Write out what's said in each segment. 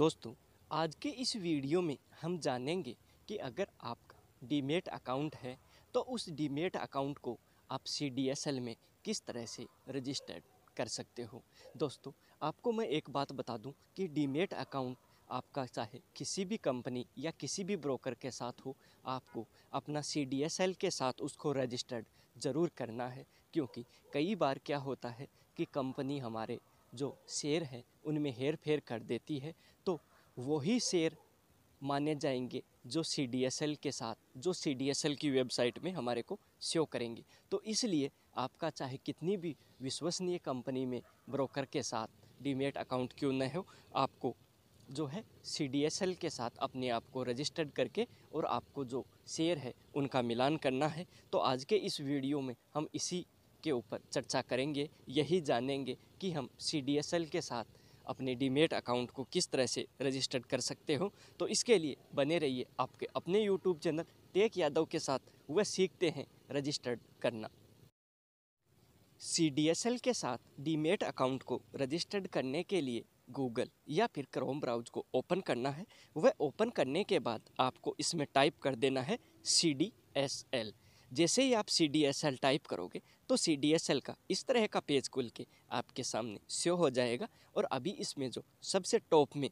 दोस्तों आज के इस वीडियो में हम जानेंगे कि अगर आपका डीमेट अकाउंट है तो उस डीमेट अकाउंट को आप सी में किस तरह से रजिस्टर्ड कर सकते हो दोस्तों आपको मैं एक बात बता दूं कि डीमेट अकाउंट आपका चाहे किसी भी कंपनी या किसी भी ब्रोकर के साथ हो आपको अपना सी के साथ उसको रजिस्टर्ड ज़रूर करना है क्योंकि कई बार क्या होता है कि कंपनी हमारे जो शेयर हैं उनमें हेर फेर कर देती है वही शेयर माने जाएंगे जो सी के साथ जो सी की वेबसाइट में हमारे को शो करेंगे तो इसलिए आपका चाहे कितनी भी विश्वसनीय कंपनी में ब्रोकर के साथ डीमेट अकाउंट क्यों न हो आपको जो है सी के साथ अपने आप को रजिस्टर्ड करके और आपको जो शेयर है उनका मिलान करना है तो आज के इस वीडियो में हम इसी के ऊपर चर्चा करेंगे यही जानेंगे कि हम सी के साथ अपने डीमेट अकाउंट को किस तरह से रजिस्टर्ड कर सकते हो तो इसके लिए बने रहिए आपके अपने यूट्यूब चैनल टेक यादव के साथ वह सीखते हैं रजिस्टर्ड करना सी के साथ डीमेट अकाउंट को रजिस्टर्ड करने के लिए गूगल या फिर क्रोम ब्राउज को ओपन करना है वह ओपन करने के बाद आपको इसमें टाइप कर देना है सी डी एस एल जैसे ही आप C D S L type करोगे तो सी डी एस एल का इस तरह का पेज खुल के आपके सामने शो हो जाएगा और अभी इसमें जो सबसे टॉप में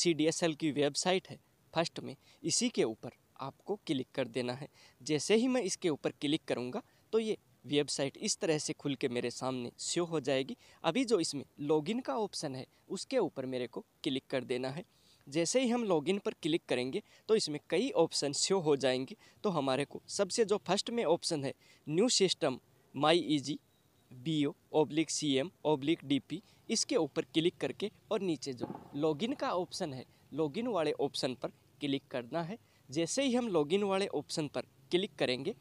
सी डी एस एल की वेबसाइट है फर्स्ट में इसी के ऊपर आपको क्लिक कर देना है जैसे ही मैं इसके ऊपर क्लिक करूँगा तो ये वेबसाइट इस तरह से खुल के मेरे सामने शो हो जाएगी अभी जो इसमें लॉगिन का ऑप्शन है उसके ऊपर मेरे को क्लिक कर देना है जैसे ही हम लॉगिन पर क्लिक करेंगे तो इसमें कई ऑप्शन शो हो जाएंगे तो हमारे को सबसे जो फर्स्ट में ऑप्शन है new system my easy B O oblique C M oblique D P इसके ऊपर क्लिक करके और नीचे जो लॉगिन का ऑप्शन है लॉगिन वाले ऑप्शन पर क्लिक करना है जैसे ही हम लॉगिन वाले ऑप्शन पर क्लिक करेंगे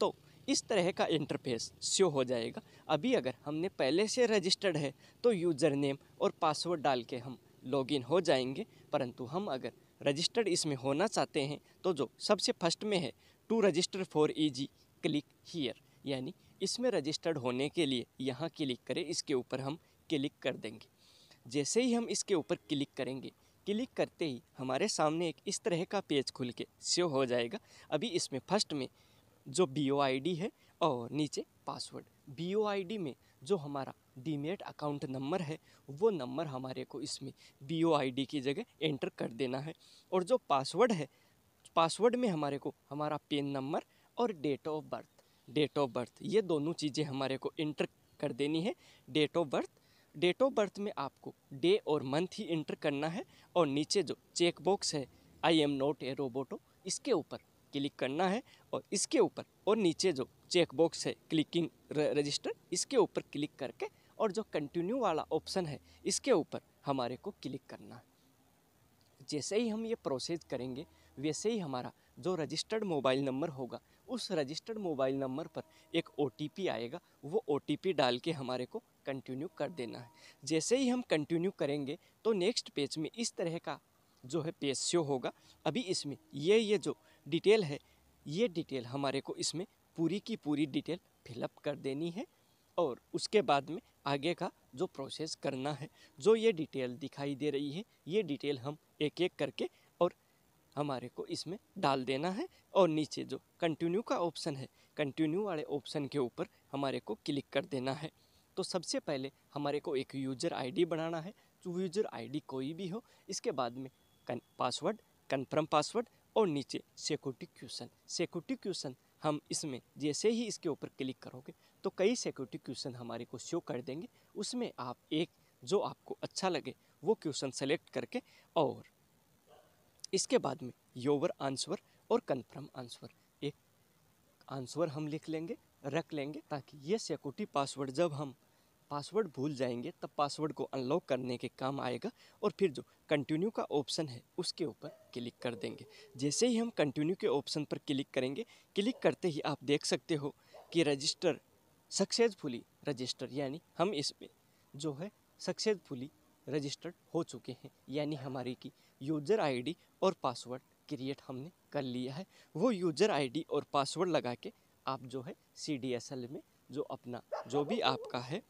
तो इस तरह का इंटरफेस शो हो जाएगा अभी अगर हमने पहले से रजिस्टर्ड है तो यूज़र नेम और पासवर्ड डाल के हम लॉगिन हो जाएंगे परंतु हम अगर रजिस्टर्ड इसमें होना चाहते हैं तो जो सबसे फर्स्ट में है to register for easy click here यानी इसमें रजिस्टर्ड होने के लिए यहाँ क्लिक करें इसके ऊपर हम क्लिक कर देंगे जैसे ही हम इसके ऊपर क्लिक करेंगे क्लिक करते ही हमारे सामने एक इस तरह का पेज खुल के सेव हो जाएगा अभी इसमें फर्स्ट में जो बी ओ आई डी है और नीचे password B O I D में जो हमारा डीमेट अकाउंट नंबर है वो नंबर हमारे को इसमें बी ओ आई डी की जगह एंटर कर देना है और जो पासवर्ड है पासवर्ड में हमारे को हमारा पेन नंबर और date of birth date of birth ये दोनों चीज़ें हमारे को इंटर कर देनी है date of birth date of birth में आपको डे और मंथ ही इंटर करना है और नीचे जो चेक बॉक्स है I am not a robot इसके ऊपर क्लिक करना है और इसके ऊपर और नीचे जो चेक बॉक्स है क्लिकिंग रजिस्टर इसके ऊपर क्लिक करके और जो कंटिन्यू वाला ऑप्शन है इसके ऊपर हमारे को क्लिक करना है जैसे ही हम ये प्रोसेस करेंगे वैसे ही हमारा जो रजिस्टर्ड मोबाइल नंबर होगा उस रजिस्टर्ड मोबाइल नंबर पर एक ओ आएगा वो ओ डाल के हमारे को कंटिन्यू कर देना है जैसे ही हम कंटिन्यू करेंगे तो नेक्स्ट पेज में इस तरह का जो है पेज शो होगा अभी इसमें ये ये जो डिटेल है ये डिटेल हमारे को इसमें पूरी की पूरी डिटेल फिलअप कर देनी है और उसके बाद में आगे का जो प्रोसेस करना है जो ये डिटेल दिखाई दे रही है ये डिटेल हम एक एक करके और हमारे को इसमें डाल देना है और नीचे जो कंटिन्यू का ऑप्शन है कंटिन्यू वाले ऑप्शन के ऊपर हमारे को क्लिक कर देना है तो सबसे पहले हमारे को एक यूजर आईडी बनाना है तो यूजर आईडी कोई भी हो इसके बाद में पासवर्ड कन्फर्म पासवर्ड और नीचे सिक्योरिटी क्वेश्चन सिक्योरिटी क्वेश्चन हम इसमें जैसे ही इसके ऊपर क्लिक करोगे तो कई सिक्योरिटी क्वेश्चन हमारे को शो कर देंगे उसमें आप एक जो आपको अच्छा लगे वो क्वेश्चन सेलेक्ट करके और इसके बाद में योवर आंसवर और कन्फर्म आंसवर एक आंसवर हम लिख लेंगे रख लेंगे ताकि ये सिक्योरिटी पासवर्ड जब हम पासवर्ड भूल जाएंगे तब पासवर्ड को अनलॉक करने के काम आएगा और फिर जो कंटिन्यू का ऑप्शन है उसके ऊपर क्लिक कर देंगे जैसे ही हम कंटिन्यू के ऑप्शन पर क्लिक करेंगे क्लिक करते ही आप देख सकते हो कि रजिस्टर सक्सेसफुली रजिस्टर यानी हम इसमें जो है सक्सेसफुली रजिस्टर्ड हो चुके हैं यानी हमारी की यूज़र आईडी और पासवर्ड क्रिएट हमने कर लिया है वो यूज़र आईडी और पासवर्ड लगा के आप जो है सी में जो अपना जो भी आपका है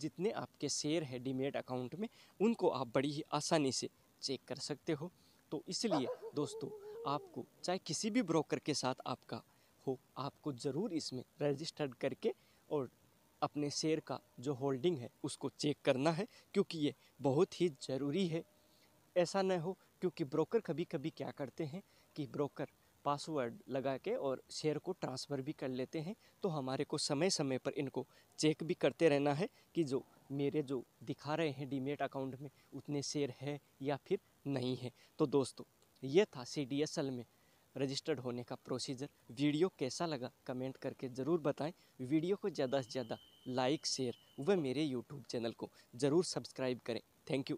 जितने आपके शेयर है डीमेट अकाउंट में उनको आप बड़ी ही आसानी से चेक कर सकते हो तो इसलिए दोस्तों आपको चाहे किसी भी ब्रोकर के साथ आपका हो आपको ज़रूर इसमें रजिस्टर्ड करके और अपने शेयर का जो होल्डिंग है उसको चेक करना है क्योंकि ये बहुत ही ज़रूरी है ऐसा न हो क्योंकि ब्रोकर कभी कभी क्या करते हैं कि ब्रोकर पासवर्ड लगा के और शेयर को ट्रांसफ़र भी कर लेते हैं तो हमारे को समय समय पर इनको चेक भी करते रहना है कि जो मेरे जो दिखा रहे हैं डीमेट अकाउंट में उतने शेयर है या फिर नहीं है तो दोस्तों ये था सी डी एस एल में रजिस्टर्ड होने का प्रोसीजर वीडियो कैसा लगा कमेंट करके ज़रूर बताएं वीडियो को ज़्यादा से ज़्यादा लाइक शेयर व मेरे यूट्यूब चैनल को ज़रूर सब्सक्राइब करें थैंक यू